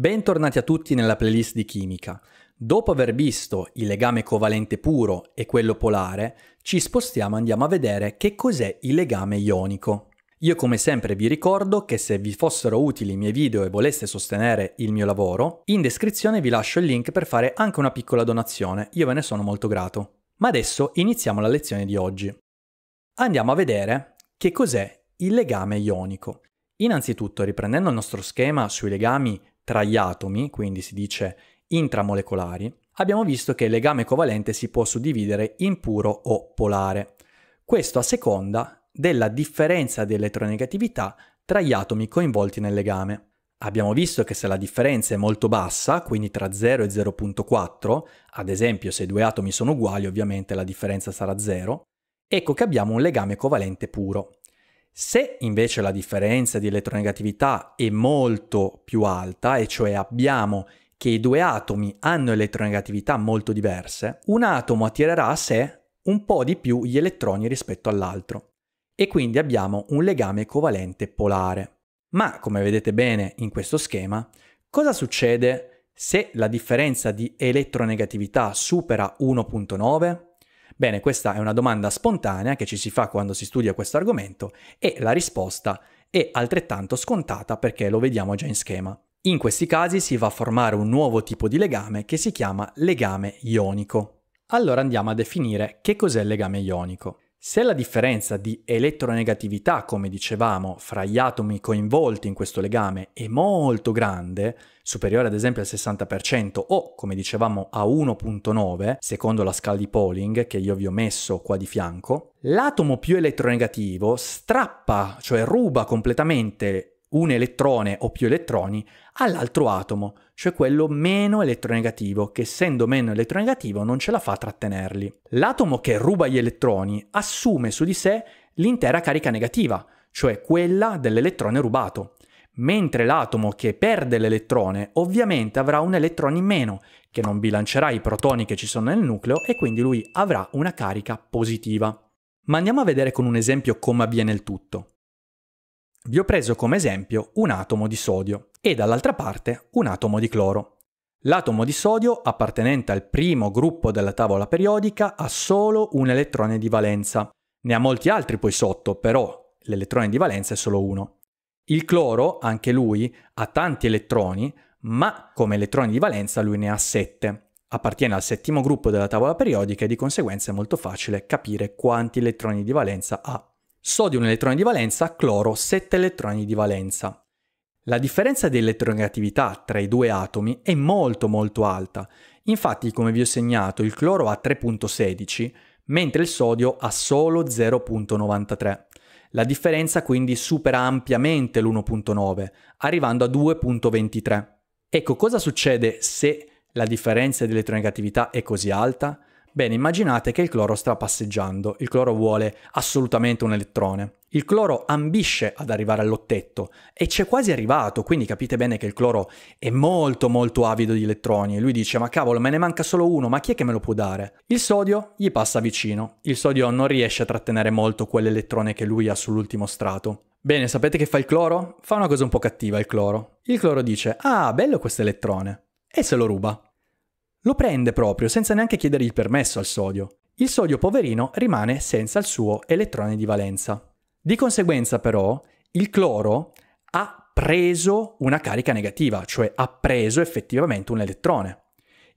Bentornati a tutti nella playlist di chimica. Dopo aver visto il legame covalente puro e quello polare, ci spostiamo e andiamo a vedere che cos'è il legame ionico. Io come sempre vi ricordo che se vi fossero utili i miei video e voleste sostenere il mio lavoro, in descrizione vi lascio il link per fare anche una piccola donazione, io ve ne sono molto grato. Ma adesso iniziamo la lezione di oggi. Andiamo a vedere che cos'è il legame ionico. Innanzitutto, riprendendo il nostro schema sui legami tra gli atomi, quindi si dice intramolecolari, abbiamo visto che il legame covalente si può suddividere in puro o polare. Questo a seconda della differenza di elettronegatività tra gli atomi coinvolti nel legame. Abbiamo visto che se la differenza è molto bassa, quindi tra 0 e 0.4, ad esempio se due atomi sono uguali ovviamente la differenza sarà 0, ecco che abbiamo un legame covalente puro. Se invece la differenza di elettronegatività è molto più alta, e cioè abbiamo che i due atomi hanno elettronegatività molto diverse, un atomo attirerà a sé un po' di più gli elettroni rispetto all'altro e quindi abbiamo un legame covalente polare. Ma come vedete bene in questo schema, cosa succede se la differenza di elettronegatività supera 1.9? Bene, questa è una domanda spontanea che ci si fa quando si studia questo argomento e la risposta è altrettanto scontata perché lo vediamo già in schema. In questi casi si va a formare un nuovo tipo di legame che si chiama legame ionico. Allora andiamo a definire che cos'è il legame ionico. Se la differenza di elettronegatività, come dicevamo, fra gli atomi coinvolti in questo legame è molto grande, superiore ad esempio al 60% o, come dicevamo, a 1.9, secondo la scala di Pauling che io vi ho messo qua di fianco, l'atomo più elettronegativo strappa, cioè ruba completamente un elettrone o più elettroni all'altro atomo, cioè quello meno elettronegativo, che essendo meno elettronegativo non ce la fa a trattenerli. L'atomo che ruba gli elettroni assume su di sé l'intera carica negativa, cioè quella dell'elettrone rubato, mentre l'atomo che perde l'elettrone ovviamente avrà un elettrone in meno, che non bilancerà i protoni che ci sono nel nucleo e quindi lui avrà una carica positiva. Ma andiamo a vedere con un esempio come avviene il tutto. Vi ho preso come esempio un atomo di sodio e dall'altra parte un atomo di cloro. L'atomo di sodio appartenente al primo gruppo della tavola periodica ha solo un elettrone di valenza. Ne ha molti altri poi sotto, però l'elettrone di valenza è solo uno. Il cloro, anche lui, ha tanti elettroni, ma come elettroni di valenza lui ne ha 7. Appartiene al settimo gruppo della tavola periodica e di conseguenza è molto facile capire quanti elettroni di valenza ha. Sodio un elettrone di valenza, cloro 7 elettroni di valenza. La differenza di elettronegatività tra i due atomi è molto molto alta, infatti come vi ho segnato il cloro ha 3.16 mentre il sodio ha solo 0.93. La differenza quindi supera ampiamente l'1.9 arrivando a 2.23. Ecco cosa succede se la differenza di elettronegatività è così alta? Bene, immaginate che il cloro sta passeggiando, il cloro vuole assolutamente un elettrone. Il cloro ambisce ad arrivare all'ottetto e c'è quasi arrivato, quindi capite bene che il cloro è molto molto avido di elettroni. e Lui dice ma cavolo me ne manca solo uno, ma chi è che me lo può dare? Il sodio gli passa vicino, il sodio non riesce a trattenere molto quell'elettrone che lui ha sull'ultimo strato. Bene, sapete che fa il cloro? Fa una cosa un po' cattiva il cloro. Il cloro dice ah bello questo elettrone e se lo ruba. Lo prende proprio, senza neanche chiedere il permesso al sodio. Il sodio poverino rimane senza il suo elettrone di valenza. Di conseguenza però, il cloro ha preso una carica negativa, cioè ha preso effettivamente un elettrone.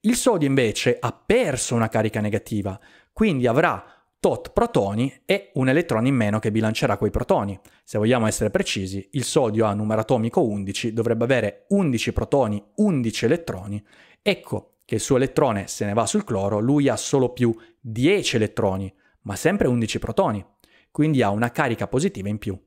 Il sodio invece ha perso una carica negativa, quindi avrà tot protoni e un elettrone in meno che bilancerà quei protoni. Se vogliamo essere precisi, il sodio a numero atomico 11 dovrebbe avere 11 protoni, 11 elettroni. Ecco, che il suo elettrone se ne va sul cloro, lui ha solo più 10 elettroni, ma sempre 11 protoni, quindi ha una carica positiva in più.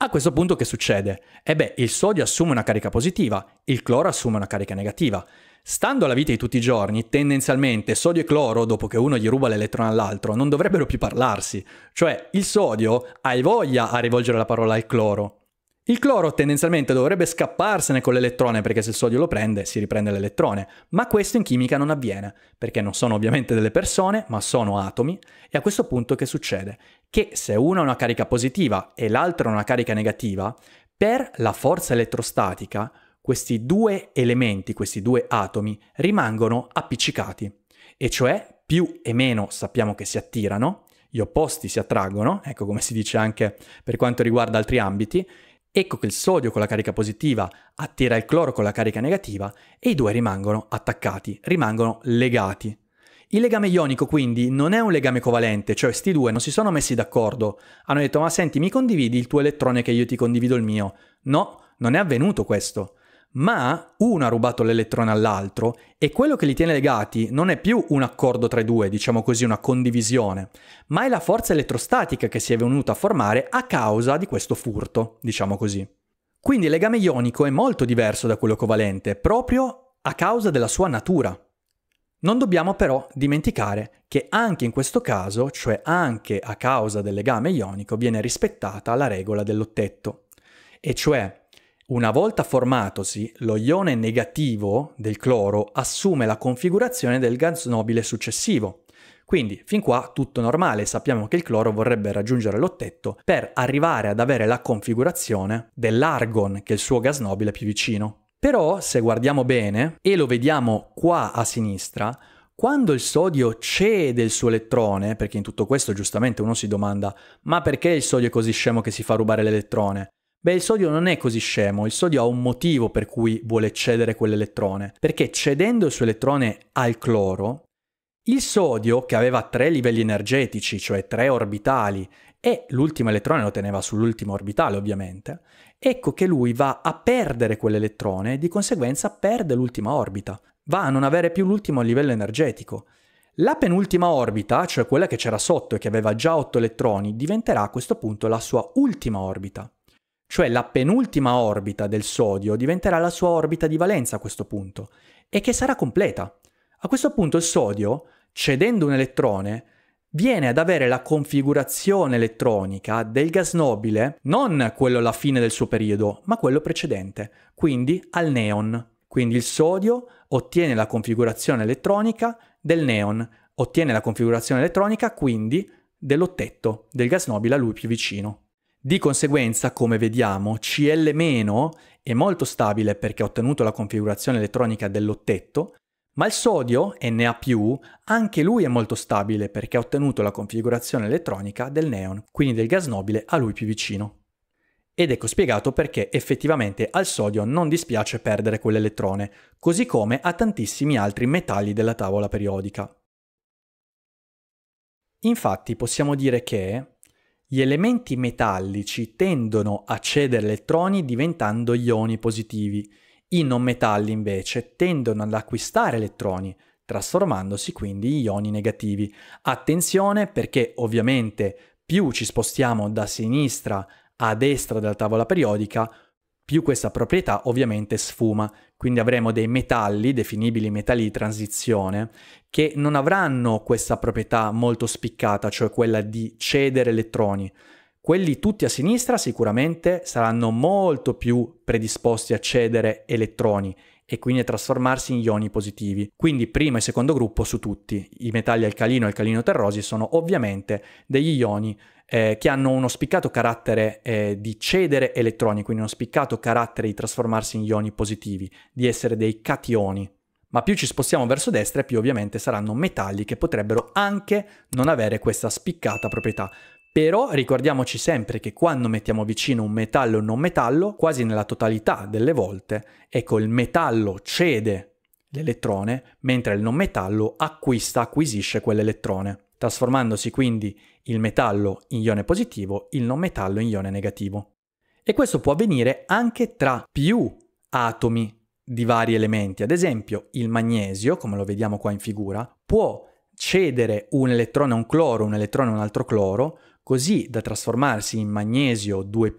A questo punto che succede? E eh beh, il sodio assume una carica positiva, il cloro assume una carica negativa. Stando alla vita di tutti i giorni, tendenzialmente sodio e cloro, dopo che uno gli ruba l'elettrone all'altro, non dovrebbero più parlarsi. Cioè, il sodio hai voglia a rivolgere la parola al cloro, il cloro tendenzialmente dovrebbe scapparsene con l'elettrone perché se il sodio lo prende si riprende l'elettrone, ma questo in chimica non avviene, perché non sono ovviamente delle persone, ma sono atomi, e a questo punto che succede? Che se uno ha una carica positiva e l'altro ha una carica negativa, per la forza elettrostatica questi due elementi, questi due atomi, rimangono appiccicati, e cioè più e meno sappiamo che si attirano, gli opposti si attraggono, ecco come si dice anche per quanto riguarda altri ambiti, Ecco che il sodio con la carica positiva attira il cloro con la carica negativa e i due rimangono attaccati, rimangono legati. Il legame ionico quindi non è un legame covalente, cioè sti due non si sono messi d'accordo, hanno detto ma senti mi condividi il tuo elettrone che io ti condivido il mio. No, non è avvenuto questo ma uno ha rubato l'elettrone all'altro e quello che li tiene legati non è più un accordo tra i due, diciamo così, una condivisione, ma è la forza elettrostatica che si è venuta a formare a causa di questo furto, diciamo così. Quindi il legame ionico è molto diverso da quello covalente, proprio a causa della sua natura. Non dobbiamo però dimenticare che anche in questo caso, cioè anche a causa del legame ionico, viene rispettata la regola dell'ottetto, e cioè una volta formatosi, lo ione negativo del cloro assume la configurazione del gas nobile successivo. Quindi, fin qua tutto normale, sappiamo che il cloro vorrebbe raggiungere l'ottetto per arrivare ad avere la configurazione dell'argon, che è il suo gas nobile più vicino. Però, se guardiamo bene, e lo vediamo qua a sinistra, quando il sodio cede il suo elettrone, perché in tutto questo giustamente uno si domanda ma perché il sodio è così scemo che si fa rubare l'elettrone? Beh, il sodio non è così scemo, il sodio ha un motivo per cui vuole cedere quell'elettrone, perché cedendo il suo elettrone al cloro, il sodio, che aveva tre livelli energetici, cioè tre orbitali, e l'ultimo elettrone lo teneva sull'ultimo orbitale ovviamente, ecco che lui va a perdere quell'elettrone e di conseguenza perde l'ultima orbita, va a non avere più l'ultimo livello energetico. La penultima orbita, cioè quella che c'era sotto e che aveva già otto elettroni, diventerà a questo punto la sua ultima orbita cioè la penultima orbita del Sodio diventerà la sua orbita di valenza a questo punto, e che sarà completa. A questo punto il Sodio, cedendo un elettrone, viene ad avere la configurazione elettronica del gas nobile, non quello alla fine del suo periodo, ma quello precedente, quindi al neon. Quindi il sodio ottiene la configurazione elettronica del neon, ottiene la configurazione elettronica quindi dell'ottetto, del gas nobile a lui più vicino. Di conseguenza, come vediamo, Cl- è molto stabile perché ha ottenuto la configurazione elettronica dell'ottetto, ma il sodio, Na+, anche lui è molto stabile perché ha ottenuto la configurazione elettronica del neon, quindi del gas nobile a lui più vicino. Ed ecco spiegato perché effettivamente al sodio non dispiace perdere quell'elettrone, così come a tantissimi altri metalli della tavola periodica. Infatti possiamo dire che gli elementi metallici tendono a cedere elettroni diventando ioni positivi. I non metalli invece tendono ad acquistare elettroni, trasformandosi quindi in ioni negativi. Attenzione perché ovviamente più ci spostiamo da sinistra a destra della tavola periodica, più questa proprietà ovviamente sfuma, quindi avremo dei metalli, definibili metalli di transizione, che non avranno questa proprietà molto spiccata, cioè quella di cedere elettroni. Quelli tutti a sinistra sicuramente saranno molto più predisposti a cedere elettroni e quindi a trasformarsi in ioni positivi. Quindi primo e secondo gruppo su tutti, i metalli alcalino e alcalino terrosi sono ovviamente degli ioni eh, che hanno uno spiccato carattere eh, di cedere elettroni, quindi uno spiccato carattere di trasformarsi in ioni positivi, di essere dei cationi. Ma più ci spostiamo verso destra, più ovviamente saranno metalli che potrebbero anche non avere questa spiccata proprietà. Però ricordiamoci sempre che quando mettiamo vicino un metallo e un non metallo, quasi nella totalità delle volte, ecco, il metallo cede l'elettrone, mentre il non metallo acquista, acquisisce quell'elettrone, trasformandosi quindi il metallo in ione positivo, il non metallo in ione negativo. E questo può avvenire anche tra più atomi di vari elementi. Ad esempio, il magnesio, come lo vediamo qua in figura, può cedere un elettrone a un cloro, un elettrone a un altro cloro, così da trasformarsi in magnesio 2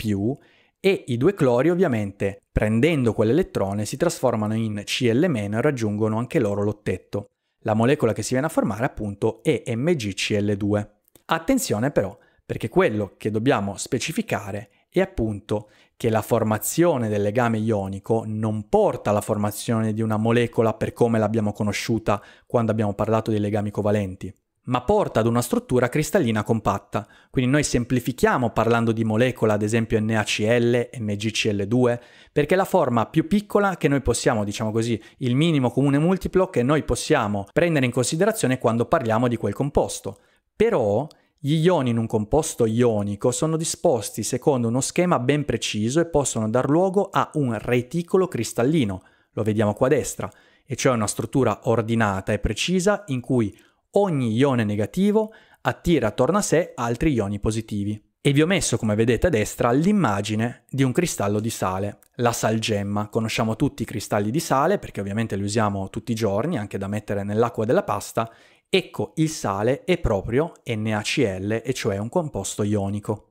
e i due clori ovviamente prendendo quell'elettrone si trasformano in Cl- e raggiungono anche loro l'ottetto. La molecola che si viene a formare appunto è MgCl2. Attenzione però, perché quello che dobbiamo specificare è appunto che la formazione del legame ionico non porta alla formazione di una molecola per come l'abbiamo conosciuta quando abbiamo parlato dei legami covalenti ma porta ad una struttura cristallina compatta. Quindi noi semplifichiamo parlando di molecola, ad esempio NaCl, MgCl2, perché è la forma più piccola che noi possiamo, diciamo così, il minimo comune multiplo che noi possiamo prendere in considerazione quando parliamo di quel composto. Però gli ioni in un composto ionico sono disposti secondo uno schema ben preciso e possono dar luogo a un reticolo cristallino, lo vediamo qua a destra, e cioè una struttura ordinata e precisa in cui ogni ione negativo attira attorno a sé altri ioni positivi. E vi ho messo, come vedete a destra, l'immagine di un cristallo di sale, la salgemma. Conosciamo tutti i cristalli di sale perché ovviamente li usiamo tutti i giorni, anche da mettere nell'acqua della pasta. Ecco, il sale è proprio NaCl, e cioè un composto ionico.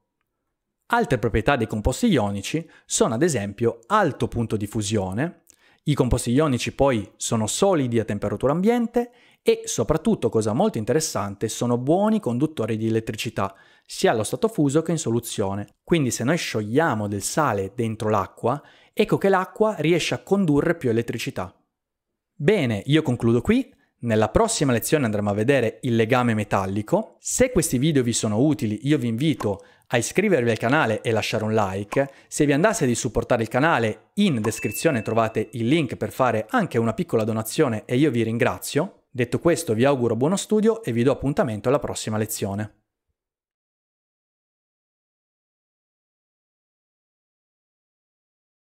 Altre proprietà dei composti ionici sono ad esempio alto punto di fusione, i composti ionici poi sono solidi a temperatura ambiente e soprattutto, cosa molto interessante, sono buoni conduttori di elettricità, sia allo stato fuso che in soluzione. Quindi se noi sciogliamo del sale dentro l'acqua, ecco che l'acqua riesce a condurre più elettricità. Bene, io concludo qui. Nella prossima lezione andremo a vedere il legame metallico. Se questi video vi sono utili, io vi invito a iscrivervi al canale e lasciare un like. Se vi andasse di supportare il canale, in descrizione trovate il link per fare anche una piccola donazione e io vi ringrazio. Detto questo vi auguro buono studio e vi do appuntamento alla prossima lezione.